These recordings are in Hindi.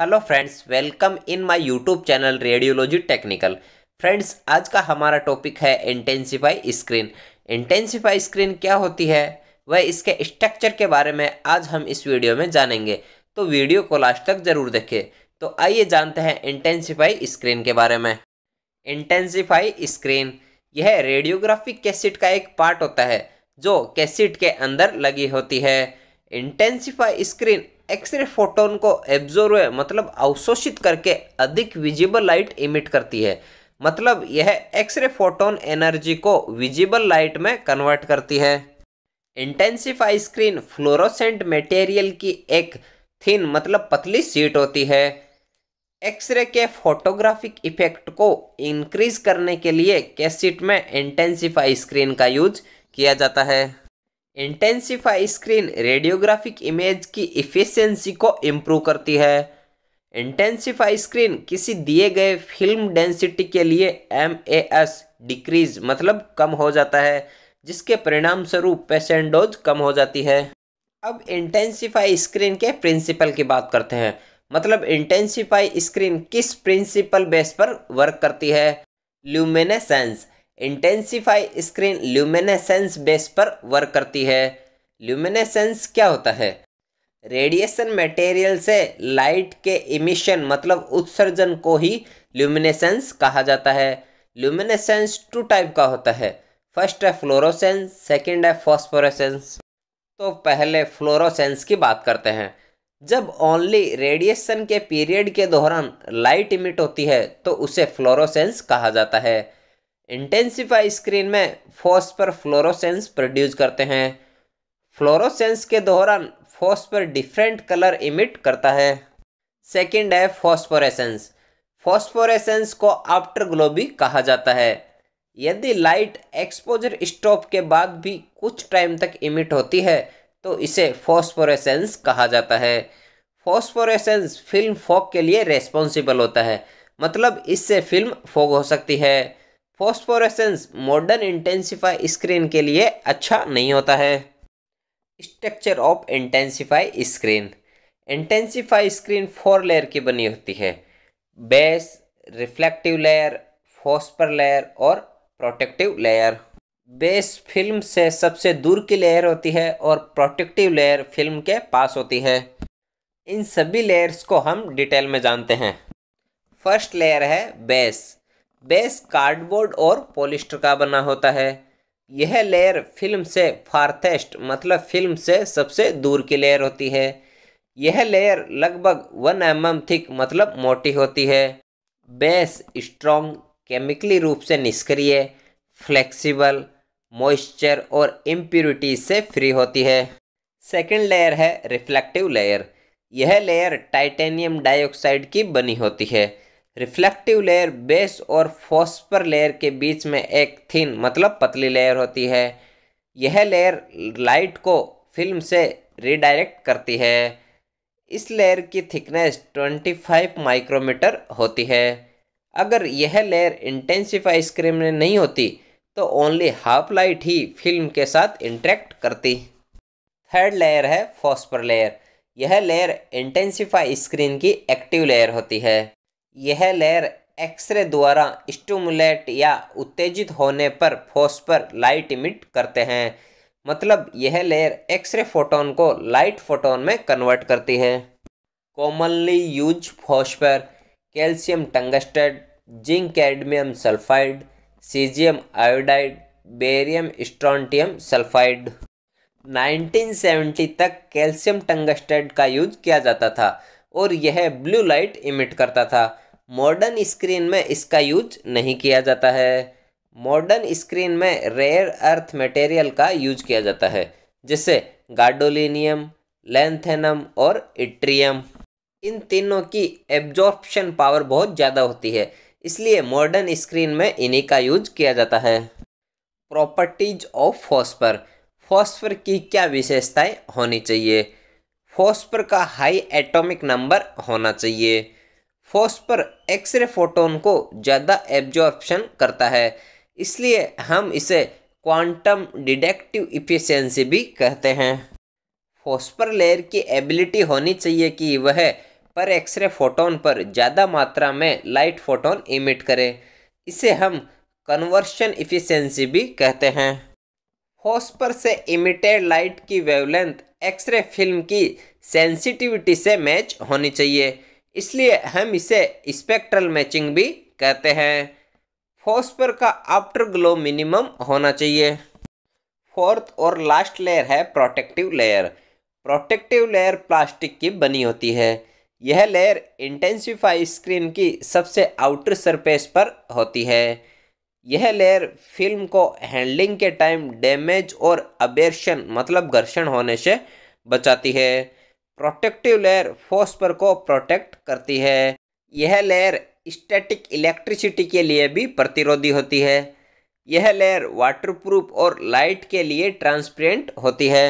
hello friends welcome in my YouTube channel radiology technical friends आज का हमारा टॉपिक है इंटेंसिफाई स्क्रीन इंटेंसिफाई स्क्रीन क्या होती है वह इसके स्ट्रक्चर के बारे में आज हम इस वीडियो में जानेंगे तो वीडियो को लास्ट तक जरूर देखें तो आइए जानते हैं इंटेंसिफाई स्क्रीन के बारे में इंटेंसिफाई स्क्रीन यह रेडियोग्राफिक कैसेट का एक पार्ट होता है जो कैसेट के अंदर लगी होती है इंटेंसिफाई स्क्रीन एक्सरे फोटोन को एब्जोर्व मतलब अवशोषित करके अधिक विजिबल लाइट इमिट करती है मतलब यह एक्सरे फोटोन एनर्जी को विजिबल लाइट में कन्वर्ट करती है इंटेंसिफाई स्क्रीन फ्लोरोसेंट मटेरियल की एक थिन मतलब पतली सीट होती है एक्सरे के फोटोग्राफिक इफेक्ट को इंक्रीज करने के लिए कैसीट में इंटेंसिफाई स्क्रीन का यूज किया जाता है इंटेंसिफाई स्क्रीन रेडियोग्राफिक इमेज की इफ़िशेंसी को इम्प्रूव करती है इंटेंसिफाई स्क्रीन किसी दिए गए फिल्म डेंसिटी के लिए एम ए एस डिक्रीज मतलब कम हो जाता है जिसके परिणाम स्वरूप पेशेंट डोज कम हो जाती है अब इंटेंसिफाई स्क्रीन के प्रिंसिपल की बात करते हैं मतलब इंटेंसिफाई स्क्रीन किस प्रिंसिपल बेस पर वर्क करती है luminescence intensify screen luminescence base पर वर्क करती है ल्यूमिनेसेंस क्या होता है रेडिएशन मटेरियल से लाइट के इमिशन मतलब उत्सर्जन को ही ल्यूमिनेसेंस कहा जाता है ल्यूमिनेसेंस टू टाइप का होता है फर्स्ट है फ्लोरोसेंस सेकेंड है फॉस्फोरोसेंस तो पहले फ्लोरोसेंस की बात करते हैं जब ओनली रेडिएशन के पीरियड के दौरान लाइट इमिट होती है तो उसे फ्लोरोसेंस कहा जाता है इंटेंसिफाई स्क्रीन में फॉस्पर फ्लोरोसेंस प्रोड्यूस करते हैं फ्लोरोसेंस के दौरान फॉस्पर डिफरेंट कलर इमिट करता है सेकंड है फॉस्फोरेसेंस फॉस्फोरेसेंस को आफ्टर ग्लो भी कहा जाता है यदि लाइट एक्सपोजर स्टॉप के बाद भी कुछ टाइम तक इमिट होती है तो इसे फॉस्फोरेसेंस कहा जाता है फॉस्फोरेसेंस फिल्म फॉग के लिए रेस्पॉन्सिबल होता है मतलब इससे फिल्म फॉग हो सकती है फॉस्फोरेसेंस मॉडर्न इंटेंसिफाई स्क्रीन के लिए अच्छा नहीं होता है structure of intensify screen intensify screen four layer की बनी होती है base reflective layer phosphor layer और प्रोटेक्टिव लेयर बेस फिल्म से सबसे दूर की लेयर होती है और प्रोटेक्टिव लेयर फिल्म के पास होती है इन सभी लेयर्स को हम डिटेल में जानते हैं फर्स्ट लेयर है बेस बेस कार्डबोर्ड और पॉलिस्टर का बना होता है यह लेयर फिल्म से फार्थेस्ट मतलब फिल्म से सबसे दूर की लेयर होती है यह लेयर लगभग वन एम एम थिक मतलब मोटी होती है बेस स्ट्रॉन्ग केमिकली रूप से निष्क्रिय फ्लेक्सिबल मॉइस्चर और इम्प्यूरिटीज से फ्री होती है सेकेंड लेयर है रिफ्लेक्टिव लेयर यह लेयर टाइटेनियम डाइऑक्साइड की बनी होती है रिफ्लेक्टिव लेयर बेस और फॉस्पर लेयर के बीच में एक थिन मतलब पतली लेयर होती है यह लेयर लाइट को फिल्म से रिडायरेक्ट करती है इस लेयर की थिकनेस 25 माइक्रोमीटर होती है अगर यह लेयर इंटेंसिफाई स्क्रीन में नहीं होती तो ओनली हाफ लाइट ही फिल्म के साथ इंटरेक्ट करती थर्ड लेयर है फॉस्पर लेयर यह लेयर इंटेंसिफाई स्क्रीन की एक्टिव लेयर होती है यह लेयर एक्सरे द्वारा स्टूमुलेट या उत्तेजित होने पर फॉस्फर लाइट इमिट करते हैं मतलब यह लेयर एक्सरे फोटोन को लाइट फोटोन में कन्वर्ट करती है commonly use phosphor calcium tungstate zinc cadmium sulphide caesium iodide barium strontium sulphide 1970 तक कैल्शियम टंगस्टेड का यूज किया जाता था और यह ब्लू लाइट इमिट करता था मॉडर्न स्क्रीन में इसका यूज नहीं किया जाता है मॉडर्न स्क्रीन में रेयर अर्थ मटेरियल का यूज किया जाता है जैसे गार्डोलिनियम लेंथेनम और इट्रियम इन तीनों की एब्जॉर्प्शन पावर बहुत ज़्यादा होती है इसलिए मॉडर्न स्क्रीन में इन्हीं का यूज किया जाता है प्रॉपर्टीज ऑफ फॉस्फर फॉस्फर की क्या विशेषताएं होनी चाहिए फॉस्फर का हाई एटॉमिक नंबर होना चाहिए फोस्पर एक्सरे फोटोन को ज़्यादा एब्जॉर्प्शन करता है इसलिए हम इसे क्वांटम डिडक्टिव इफिशेंसी भी कहते हैं फॉस्पर लेयर की एबिलिटी होनी चाहिए कि वह पर एक्सरे फोटोन पर ज़्यादा मात्रा में लाइट फोटोन इमिट करे इसे हम कन्वर्शन इफिशेंसी भी कहते हैं फॉस्पर से इमिटेड लाइट की वेवलेंथ एक्सरे फिल्म की सेंसिटिविटी से मैच होनी चाहिए इसलिए हम इसे स्पेक्ट्रल मैचिंग भी कहते हैं फोस्पर का आफ्टर ग्लो मिनिमम होना चाहिए फोर्थ और लास्ट लेयर है protective layer protective layer plastic की बनी होती है यह लेयर इंटेंसिफाई स्क्रीन की सबसे आउटर सरफेस पर होती है यह लेयर फिल्म को हैंडलिंग के टाइम डैमेज और अबेरशन मतलब घर्षण होने से बचाती है प्रोटेक्टिव लेयर फोस्पर को प्रोटेक्ट करती है यह लेयर स्टैटिक इलेक्ट्रिसिटी के लिए भी प्रतिरोधी होती है यह लेयर वाटरप्रूफ और लाइट के लिए ट्रांसपेरेंट होती है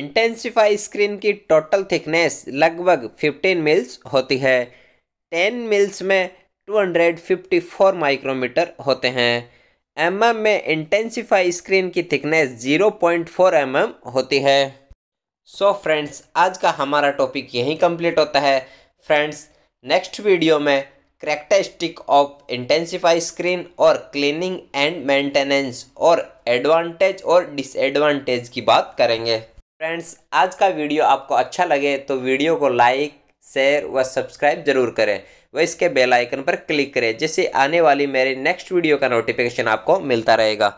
इंटेंसिफाई स्क्रीन की टोटल थिकनेस लगभग 15 मिल्स होती है 10 मिल्स में 254 माइक्रोमीटर होते हैं एम mm में इंटेंसिफाई स्क्रीन की थिकनेस 0.4 पॉइंट mm होती है सो so फ्रेंड्स आज का हमारा टॉपिक यहीं कंप्लीट होता है फ्रेंड्स नेक्स्ट वीडियो में करेक्टरिस्टिक ऑफ इंटेंसिफाई स्क्रीन और क्लीनिंग एंड मेंटेनेंस और एडवांटेज और डिसएडवांटेज की बात करेंगे फ्रेंड्स आज का वीडियो आपको अच्छा लगे तो वीडियो को लाइक शेयर व सब्सक्राइब जरूर करें व इसके बेल आइकन पर क्लिक करें जिससे आने वाली मेरे नेक्स्ट वीडियो का नोटिफिकेशन आपको मिलता रहेगा